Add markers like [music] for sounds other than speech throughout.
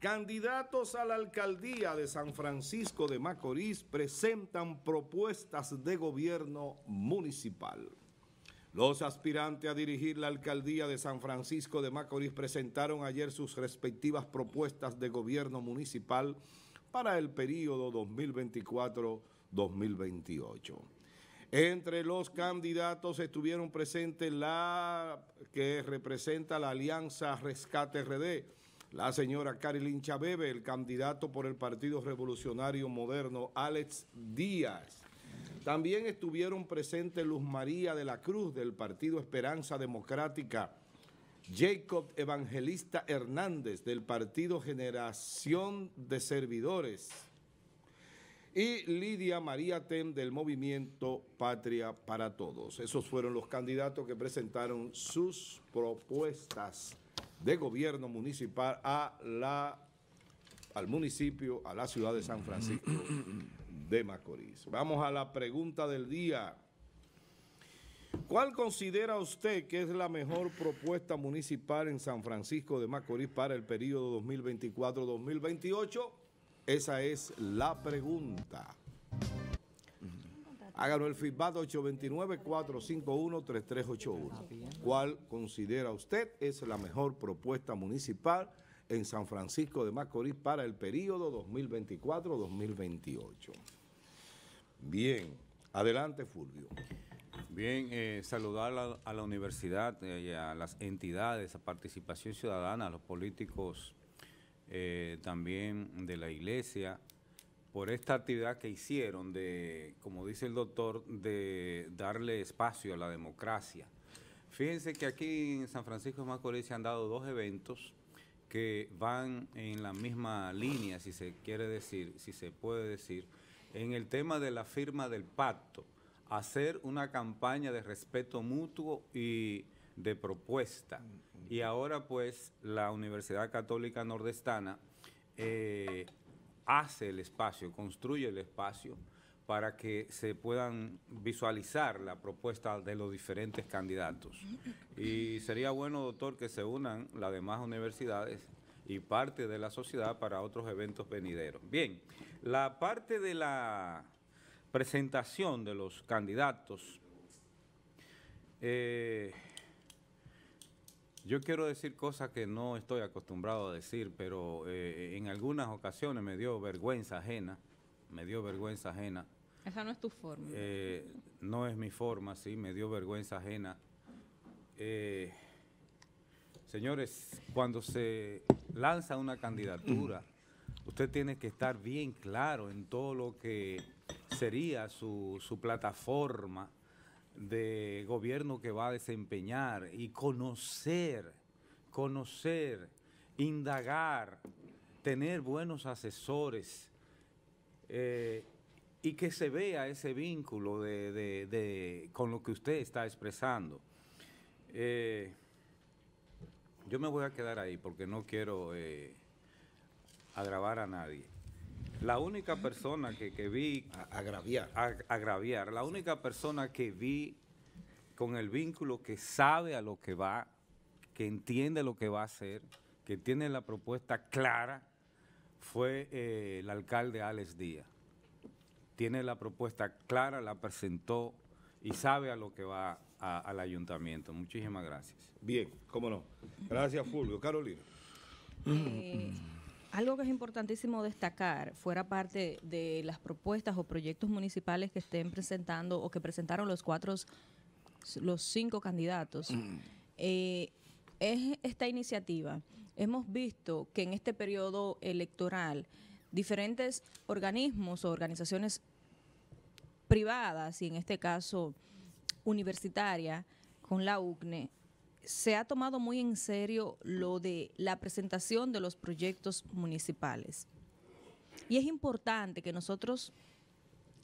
Candidatos a la alcaldía de San Francisco de Macorís presentan propuestas de gobierno municipal. Los aspirantes a dirigir la alcaldía de San Francisco de Macorís presentaron ayer sus respectivas propuestas de gobierno municipal para el periodo 2024-2028. Entre los candidatos estuvieron presentes la que representa la Alianza Rescate RD, la señora Carilyn Chabebe, el candidato por el Partido Revolucionario Moderno, Alex Díaz. También estuvieron presentes Luz María de la Cruz del Partido Esperanza Democrática, Jacob Evangelista Hernández del Partido Generación de Servidores y Lidia María Tem del Movimiento Patria para Todos. Esos fueron los candidatos que presentaron sus propuestas de gobierno municipal a la, al municipio, a la ciudad de San Francisco de Macorís. Vamos a la pregunta del día. ¿Cuál considera usted que es la mejor propuesta municipal en San Francisco de Macorís para el periodo 2024-2028? Esa es la pregunta. Háganos el feedback 829-451-3381. ¿Cuál considera usted es la mejor propuesta municipal en San Francisco de Macorís para el periodo 2024-2028? Bien, adelante Fulvio. Bien, eh, saludar a, la universidad eh, a las entidades, a participación ciudadana, a los políticos eh, también de la iglesia, por esta actividad que hicieron de, como dice el doctor, de darle espacio a la democracia. Fíjense que aquí en San Francisco de Macorís se han dado dos eventos que van en la misma línea, si se quiere decir, si se puede decir, en el tema de la firma del pacto, hacer una campaña de respeto mutuo y de propuesta. Y ahora pues la Universidad Católica Nordestana eh, hace el espacio, construye el espacio para que se puedan visualizar la propuesta de los diferentes candidatos. Y sería bueno, doctor, que se unan las demás universidades y parte de la sociedad para otros eventos venideros. Bien, la parte de la presentación de los candidatos eh, yo quiero decir cosas que no estoy acostumbrado a decir, pero eh, en algunas ocasiones me dio vergüenza ajena, me dio vergüenza ajena. Esa no es tu forma. Eh, no es mi forma, sí, me dio vergüenza ajena. Eh, señores, cuando se lanza una candidatura, usted tiene que estar bien claro en todo lo que sería su, su plataforma de gobierno que va a desempeñar y conocer, conocer, indagar, tener buenos asesores eh, y que se vea ese vínculo de, con lo que usted está expresando. Eh, yo me voy a quedar ahí porque no quiero eh, agravar a nadie. La única persona que, vi... agraviar. agraviar. La única persona que vi con el vínculo que sabe a lo que va, que entiende lo que va a hacer, que tiene la propuesta clara, fue eh, el alcalde Alex Díaz. Tiene la propuesta clara, la presentó y sabe a lo que va al ayuntamiento. Muchísimas gracias. Bien, cómo no. Gracias, Fulvio. Carolina. Eh, algo que es importantísimo destacar, fuera parte de las propuestas o proyectos municipales que estén presentando o que presentaron los cuatro, los cinco candidatos, mm. eh, es esta iniciativa. Hemos visto que en este periodo electoral diferentes organismos o organizaciones privadas, y en este caso universitaria, con la UCNE, se ha tomado muy en serio lo de la presentación de los proyectos municipales. Y es importante que nosotros,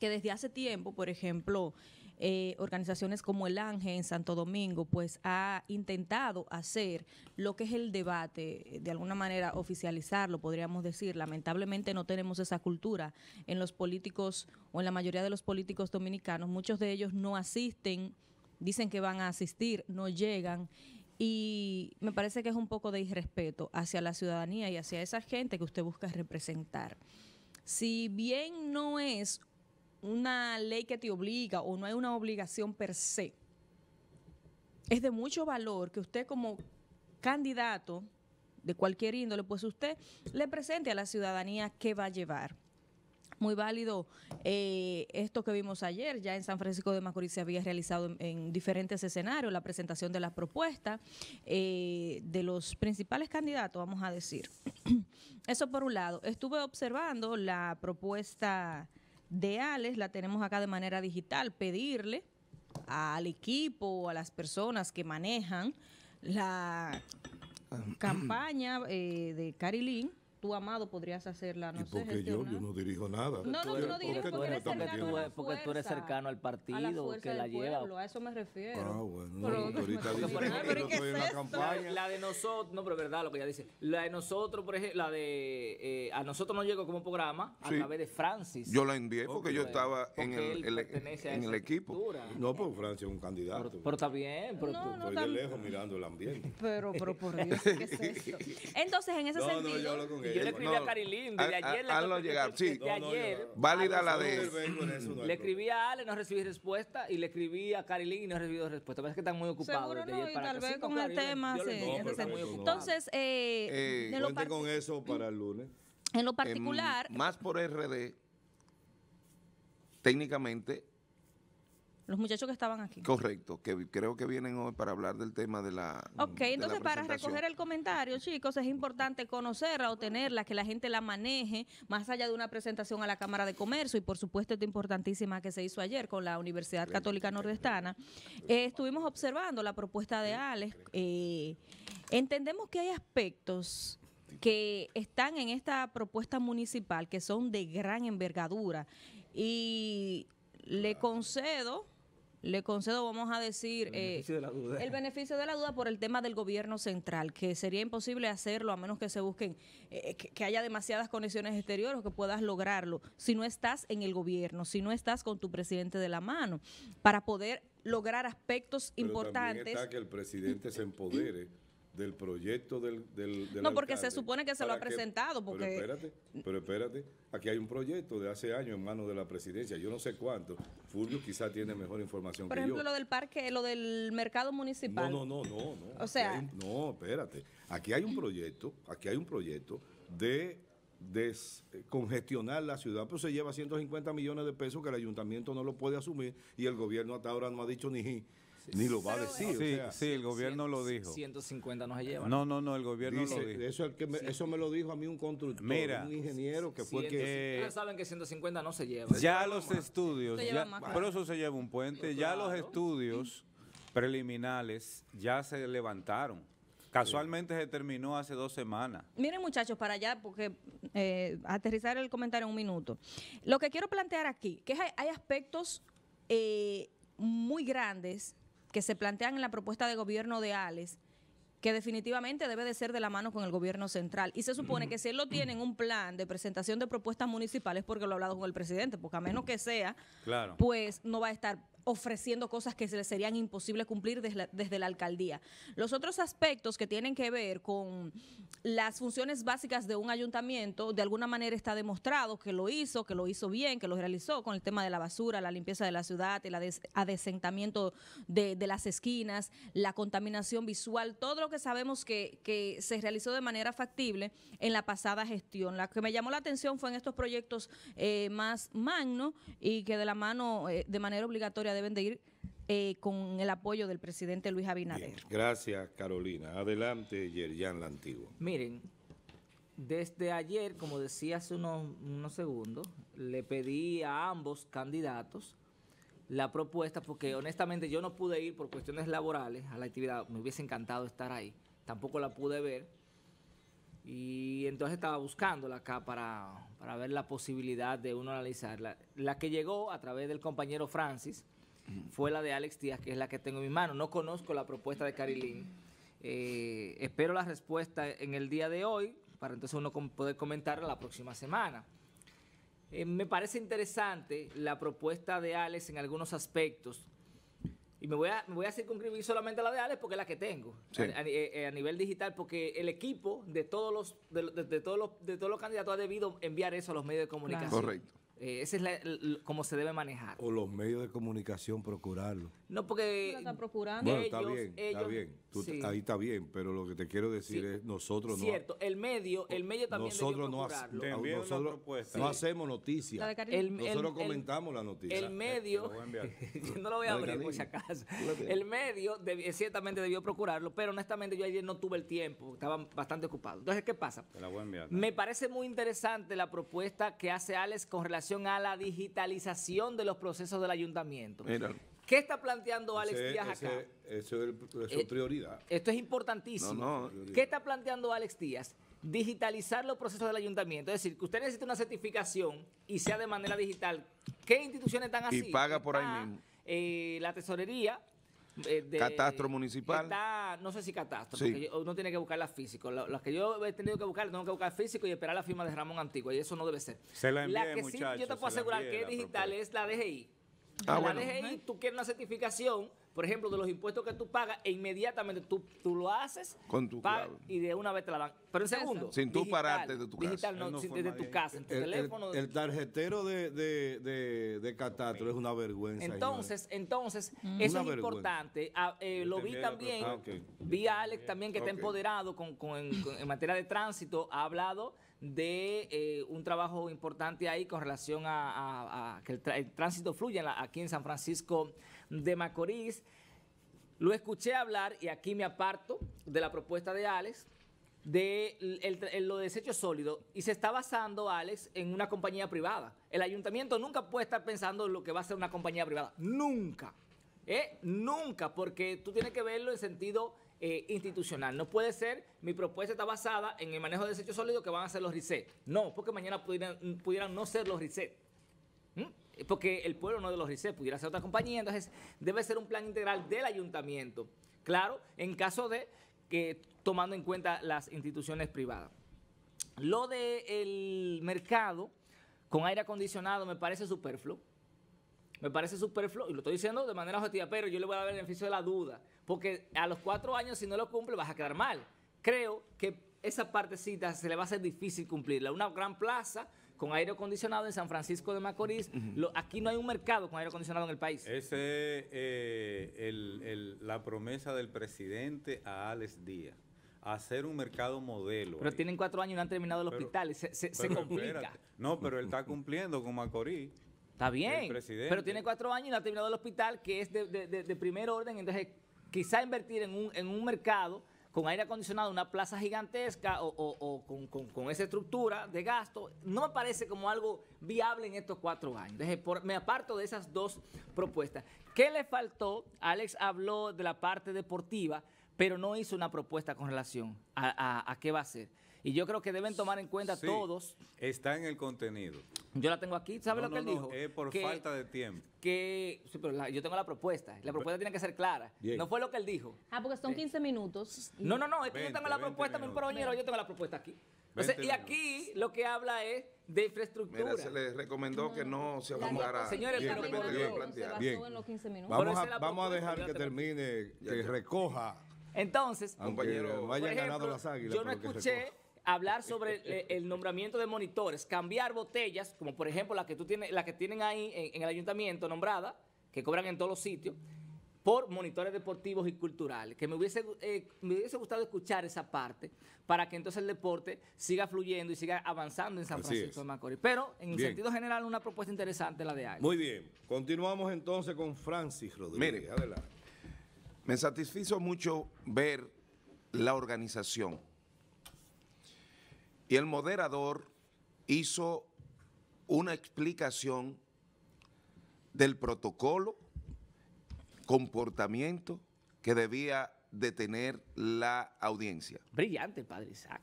que desde hace tiempo, por ejemplo, eh, organizaciones como El Ángel en Santo Domingo, pues ha intentado hacer lo que es el debate, eh, de alguna manera oficializarlo, podríamos decir. Lamentablemente no tenemos esa cultura en los políticos o en la mayoría de los políticos dominicanos. Muchos de ellos no asisten dicen que van a asistir, no llegan. Y me parece que es un poco de irrespeto hacia la ciudadanía y hacia esa gente que usted busca representar. Si bien no es una ley que te obliga o no hay una obligación per se, es de mucho valor que usted como candidato de cualquier índole, pues usted le presente a la ciudadanía qué va a llevar muy válido eh, esto que vimos ayer. Ya en San Francisco de Macorís se había realizado en, diferentes escenarios la presentación de las propuestas eh, de los principales candidatos, vamos a decir. [clears throat] Eso por un lado. Estuve observando la propuesta de Alex, la tenemos acá de manera digital, pedirle al equipo, a las personas que manejan la ah, [clears throat] campaña eh, de Carilín tú, amado, podrías hacerla. No ¿Y sé, porque yo, no dirijo nada. No, no, tú no diriges porque, la Porque tú eres cercano al partido que la lleva. a eso me refiero. Ah, bueno. ahorita dice que La campaña? La de nosotros, no, pero es verdad lo que ella dice. La de nosotros, por ejemplo, la de... Eh, a nosotros nos llegó como programa a través de Francis. Yo la envié porque, yo estaba en el, equipo. No, pues Francis es un candidato. Pero, está bien. Pero no, no, estoy de lejos mirando el ambiente. Pero, pero por Dios, ¿qué es eso? [laughs] Entonces, en ese sentido... No, yo hablo con él yo le escribí a Carilín desde ayer. De ayer. Válida la de... Le escribí a Ale, no recibí respuesta, y le escribí a Carilín y no he recibido respuesta. Parece que están muy ocupados. Seguro tal vez con el tema. Entonces, eh, eh, cuente con eso para el lunes. En lo particular... Más por RD, técnicamente los muchachos que estaban aquí. Correcto, que creo que vienen hoy para hablar del tema de la... Mm, ok, entonces para recoger el comentario, chicos, es importante conocerla, tenerla, que la gente la maneje, más allá de una presentación a la Cámara de Comercio y por supuesto esta importantísima que se hizo ayer con la Universidad Católica Nordestana. Eh, estuvimos observando la propuesta de Alex. Eh, entendemos que hay aspectos que están en esta propuesta municipal que son de gran envergadura y le concedo le concedo, vamos a decir, eh, el beneficio, de la duda. por el tema del gobierno central, que sería imposible hacerlo a menos que se busquen, eh, que, haya demasiadas conexiones exteriores, que puedas lograrlo, si no estás en el gobierno, si no estás con tu presidente de la mano, para poder lograr aspectos importantes. También que el presidente se empodere. [clears throat] del proyecto del, No, porque se supone que se lo ha presentado. porque... Pero espérate, pero espérate, aquí hay un proyecto de hace años en manos de la presidencia, yo no sé cuánto, Fulvio quizá tiene mejor información Por ejemplo, lo del parque, lo del mercado municipal. No, no, no, no. O sea... no, espérate, aquí hay un proyecto, aquí hay un proyecto de descongestionar eh, la ciudad, pero pues se lleva 150 millones de pesos que el ayuntamiento no lo puede asumir y el gobierno hasta ahora no ha dicho ni ni lo va a decir. Sí, el gobierno lo dijo. 150 no se llevan. No, no, no, el gobierno lo dijo. Eso, me, eso me lo dijo a mí un constructor, un ingeniero que fue que... Eh, ah, saben que 150 no se lleva. Ya los estudios, ya, por eso se lleva un puente, ya los estudios preliminares ya se levantaron. Casualmente se terminó hace dos semanas. Miren muchachos, para allá, porque eh, aterrizar el comentario en un minuto. Lo que quiero plantear aquí, que hay, aspectos eh, muy grandes que se plantean en la propuesta de gobierno de Alex, que definitivamente debe de ser de la mano con el gobierno central. Y se supone que si él lo tiene un plan de presentación de propuestas municipales, porque lo ha hablado con el presidente, porque a menos que sea, claro. pues no va a estar ofreciendo cosas que se les serían imposibles cumplir desde la, alcaldía. Los otros aspectos que tienen que ver con las funciones básicas de un ayuntamiento, de alguna manera está demostrado que lo hizo, que lo hizo bien, que lo realizó con el tema de la basura, la limpieza de la ciudad, el adesentamiento de, las esquinas, la contaminación visual, todo lo que sabemos que, se realizó de manera factible en la pasada gestión. La que me llamó la atención fue en estos proyectos eh, más magno y que de la mano, eh, de manera obligatoria, deben de ir eh, con el apoyo del presidente Luis Abinader. gracias, Carolina. Adelante, Yerian la Miren, desde ayer, como decía hace unos, segundos, le pedí a ambos candidatos la propuesta porque honestamente yo no pude ir por cuestiones laborales a la actividad. Me hubiese encantado estar ahí. Tampoco la pude ver. Y entonces estaba buscándola acá para, para ver la posibilidad de uno analizarla. La que llegó a través del compañero Francis fue la de Alex Díaz, que es la que tengo en mi mano. No conozco la propuesta de Carilín. Eh, espero la respuesta en el día de hoy, para entonces uno poder comentarla la próxima semana. Eh, me parece interesante la propuesta de Alex en algunos aspectos. Y me voy a, voy a circunscribir solamente a la de Alex porque es la que tengo eh, a, nivel digital, porque el equipo de todos los, de, todos de todos los candidatos ha debido enviar eso a los medios de comunicación. Correcto. Eh, ese es la, cómo se debe manejar. O los medios de comunicación procurarlo. No, porque... procurando. Bueno, está bien, está bien. Ahí está bien, pero lo que te quiero decir es nosotros no... Cierto, el medio, el medio también Nosotros, no, no, hacemos noticias. Nosotros comentamos la noticia. El medio... [laughs] no lo voy a abrir por si acaso. El medio eh, ciertamente debió procurarlo, pero honestamente yo ayer no tuve el tiempo, estaba bastante ocupado. Entonces, ¿qué pasa? Me parece muy interesante la propuesta que hace Alex con relación a la digitalización de los procesos del ayuntamiento. ¿Qué está planteando Alex Díaz acá? Eso es eh, prioridad. Esto es importantísimo. ¿Qué está planteando Alex Díaz? Digitalizar los procesos del ayuntamiento. Es decir, que usted necesita una certificación y sea de manera digital. ¿Qué instituciones están así? Y paga por ahí mismo. Eh, la tesorería, eh, catastro municipal. no sé si catastro, uno tiene que buscar la físico. Las, que yo he tenido que buscar, tengo que buscar físico y esperar la firma de Ramón Antigua, y eso no debe ser. la, que yo te puedo asegurar que es digital es la DGI. Ah, bueno. tú quieres una certificación, por ejemplo, de los impuestos que tú pagas, e inmediatamente tú, lo haces Con tu y de una vez te la van. Pero en segundo. Sin tú pararte de tu casa. Digital, no, desde tu casa, en tu el, teléfono. El, tarjetero de, de, Catastro es una vergüenza. Entonces, entonces mm. eso es importante. Ah, eh, lo vi también, ah, vi a Alex también que está empoderado con, con, en materia de tránsito, ha hablado de eh, un trabajo importante ahí con relación a, que el, tránsito fluya aquí en San Francisco de Macorís. Lo escuché hablar, y aquí me aparto de la propuesta de Alex, de lo de desecho sólido, y se está basando, Alex, en una compañía privada. El ayuntamiento nunca puede estar pensando en lo que va a ser una compañía privada. Nunca. Eh, nunca, porque tú tienes que verlo en sentido eh, institucional. No puede ser, mi propuesta está basada en el manejo de desechos sólidos que van a ser los RICET. No, porque mañana pudieran, pudieran no ser los RICET. ¿Mm? Porque el pueblo no de los RICET, pudiera ser otra compañía. Entonces, debe ser un plan integral del ayuntamiento. Claro, en caso de que tomando en cuenta las instituciones privadas. Lo del el mercado con aire acondicionado me parece superfluo. Me parece superfluo, y lo estoy diciendo de manera objetiva, pero yo le voy a dar el beneficio de la duda, porque a los cuatro años, si no lo cumple, vas a quedar mal. Creo que esa partecita se le va a hacer difícil cumplirla. Una gran plaza con aire acondicionado en San Francisco de Macorís. aquí no hay un mercado con aire acondicionado en el país. Esa es eh, la promesa del presidente a Alex Díaz hacer un mercado modelo. Pero tienen cuatro años y no han terminado el hospitales. hospital, se, se, complica. No, pero él está cumpliendo con Macorís. Está bien, pero tiene cuatro años y no ha terminado el hospital, que es de, primer orden. Entonces, quizá invertir en un, mercado con aire acondicionado, una plaza gigantesca o, con, esa estructura de gasto, no me parece como algo viable en estos cuatro años. Entonces, me aparto de esas dos propuestas. ¿Qué le faltó? Alex habló de la parte deportiva, pero no hizo una propuesta con relación a, a qué va a ser. Y yo creo que deben tomar en cuenta todos. Está en el contenido. Yo la tengo aquí, ¿sabe lo que él dijo? es por falta de tiempo. Que, pero yo tengo la propuesta. La propuesta tiene que ser clara. No fue lo que él dijo. Ah, porque son 15 minutos. No, no, no, es que yo tengo la propuesta, mi yo tengo la propuesta aquí. y aquí lo que habla es de infraestructura. se les recomendó que no se abundara. Señores, el pero bien, se basó bien. en los 15 minutos. Vamos a, vamos a dejar que pues. termine, que recoja. Entonces, compañero, vayan ganando las águilas. Yo no escuché hablar sobre eh, el, nombramiento de monitores, cambiar botellas, como por ejemplo la que, tú tienes, que tienen ahí en, el ayuntamiento nombrada, que cobran en todos los sitios, por monitores deportivos y culturales. Que me hubiese, eh, gustado escuchar esa parte para que entonces el deporte siga fluyendo y siga avanzando en San Francisco de Macorís. Pero, en el sentido general, una propuesta interesante la de AI. Muy bien. Continuamos entonces con Francis Rodríguez. Mire, adelante. Me satisfizo mucho ver la organización y el moderador hizo una explicación del protocolo, comportamiento que debía de tener la audiencia. Brillante, padre Isaac.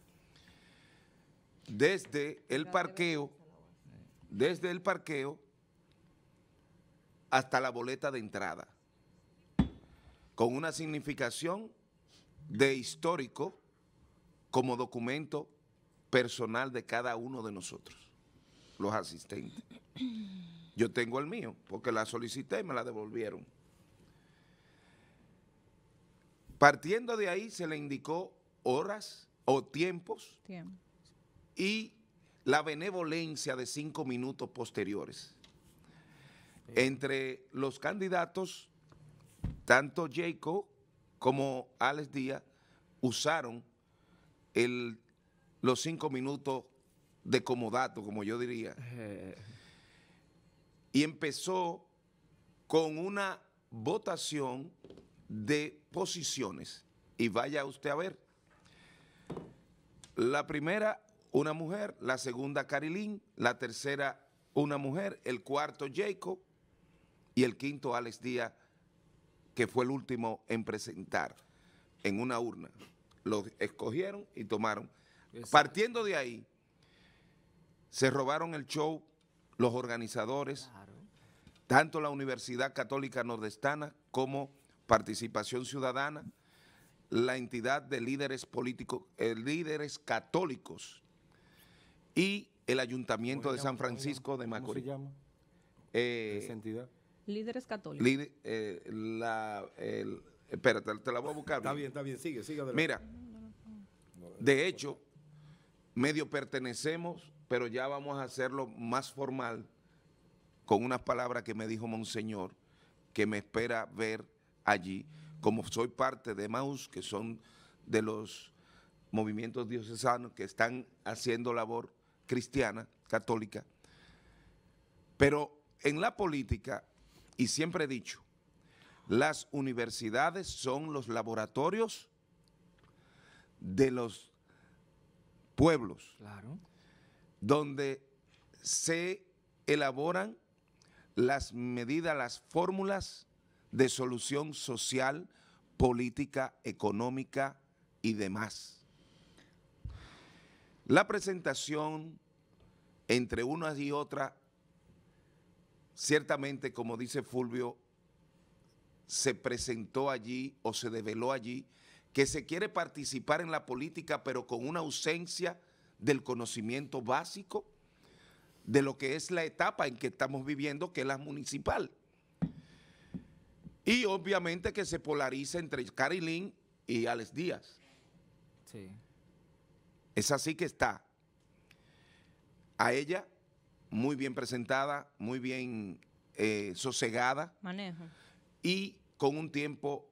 Desde el parqueo, desde el parqueo hasta la boleta de entrada, con una significación de histórico como documento personal de cada uno de nosotros, los asistentes. Yo tengo el mío, porque la solicité y me la devolvieron. Partiendo de ahí se le indicó horas o tiempos y la benevolencia de cinco minutos posteriores. Entre los candidatos, tanto Jacob como Alex Díaz usaron el los cinco minutos de comodato, como yo diría. Eh. Y empezó con una votación de posiciones. Y vaya usted a ver. La primera, una mujer. La segunda, Carilín. La tercera, una mujer. El cuarto, Jacob. Y el quinto, Alex Díaz, que fue el último en presentar en una urna. Los escogieron y tomaron Partiendo de ahí, se robaron el show los organizadores, tanto la Universidad Católica Nordestana como Participación Ciudadana, la entidad de líderes políticos, eh, líderes católicos y el Ayuntamiento de San Francisco de Macorís. ¿Cómo se llama? Eh, ¿Esa entidad? Líderes católicos. Eh, espérate, te la voy a buscar. Está bien, está bien, sigue, sigue. Mira, de hecho, medio pertenecemos, pero ya vamos a hacerlo más formal con unas palabras que me dijo Monseñor, que me espera ver allí, como soy parte de Maus, que son de los movimientos diocesanos que están haciendo labor cristiana, católica, pero en la política, y siempre he dicho, las universidades son los laboratorios de los pueblos, donde se elaboran las medidas, las fórmulas de solución social, política, económica y demás. La presentación entre unas y otra, ciertamente, como dice Fulvio, se presentó allí o se develó allí que se quiere participar en la política pero con una ausencia del conocimiento básico de lo que es la etapa en que estamos viviendo, que es la municipal. Y obviamente que se polariza entre Carilín y Alex Díaz. Sí. Es así que está. A ella, muy bien presentada, muy bien eh, sosegada. Manejo. Y con un tiempo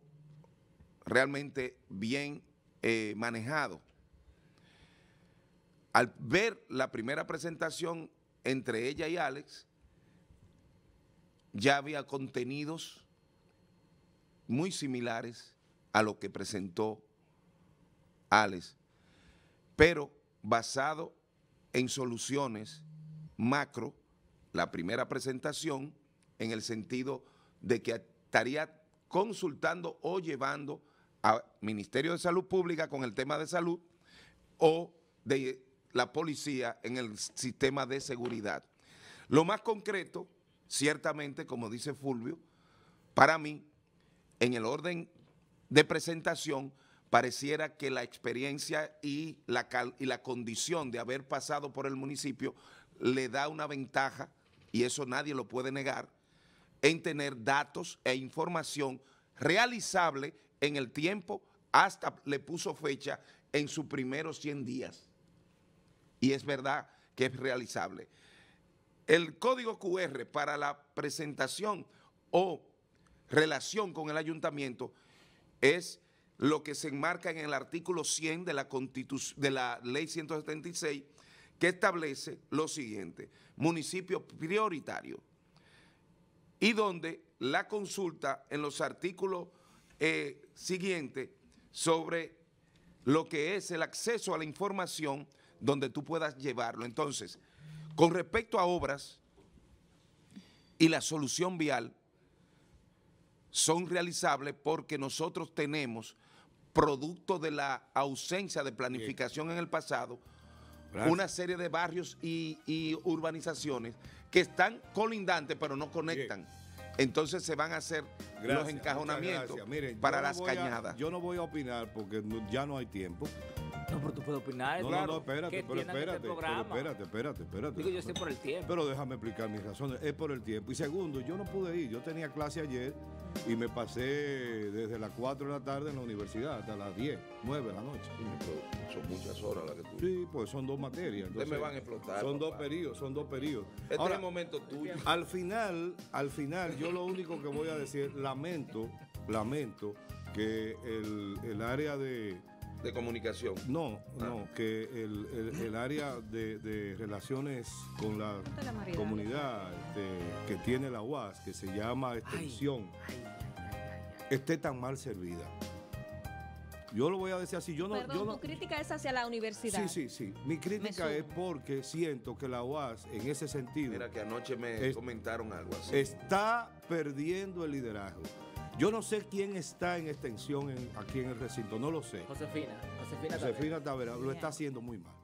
realmente bien eh, manejado. Al ver la primera presentación entre ella y Alex, ya había contenidos muy similares a lo que presentó Alex, pero basado en soluciones macro, la primera presentación, en el sentido de que estaría consultando o llevando a Ministerio de Salud Pública con el tema de salud o de la policía en el sistema de seguridad. Lo más concreto, ciertamente, como dice Fulvio, para mí, en el orden de presentación, pareciera que la experiencia y la, y la condición de haber pasado por el municipio le da una ventaja, y eso nadie lo puede negar, en tener datos e información realizable en el tiempo, hasta le puso fecha en sus primeros 100 días. Y es verdad que es realizable. El código QR para la presentación o relación con el ayuntamiento es lo que se enmarca en el artículo 100 de la, de la ley 176 que establece lo siguiente, municipio prioritario, y donde la consulta en los artículos eh, siguiente sobre lo que es el acceso a la información donde tú puedas llevarlo. Entonces, con respecto a obras y la solución vial, son realizables porque nosotros tenemos, producto de la ausencia de planificación en el pasado, una serie de barrios y, urbanizaciones que están colindantes pero no conectan entonces se van a hacer los encajonamientos para las cañadas. yo no voy a opinar porque ya no hay tiempo. No, pero tú puedes opinar. No, no, no, espérate, pero espérate, espérate, espérate, espérate. Digo, yo estoy por el tiempo. Pero déjame explicar mis razones. Es por el tiempo. Y segundo, yo no pude ir. Yo tenía clase ayer y me pasé desde las 4 de la tarde en la universidad hasta las 10, 9 de la noche. son muchas horas las que tú. Sí, pues son dos materias. Entonces, me van a explotar. Son dos periodos, son dos periodos. Ahora, este es el momento tuyo. Al final, al final, yo lo único que voy a decir, lamento, lamento que el área de de comunicación. No, ah. no, que el, área de, relaciones con la, comunidad este, que tiene la UAS, que se llama extensión, esté tan mal servida. Yo lo voy a decir así. Yo no, crítica es hacia la universidad. Sí, sí, sí. Mi crítica es porque siento que la UAS, en ese sentido. Mira, que anoche me comentaron algo así. Está perdiendo el liderazgo. Yo no sé quién está en extensión en, aquí en el recinto, no lo sé. Josefina. Josefina, Josefina Tavera lo está haciendo muy mal.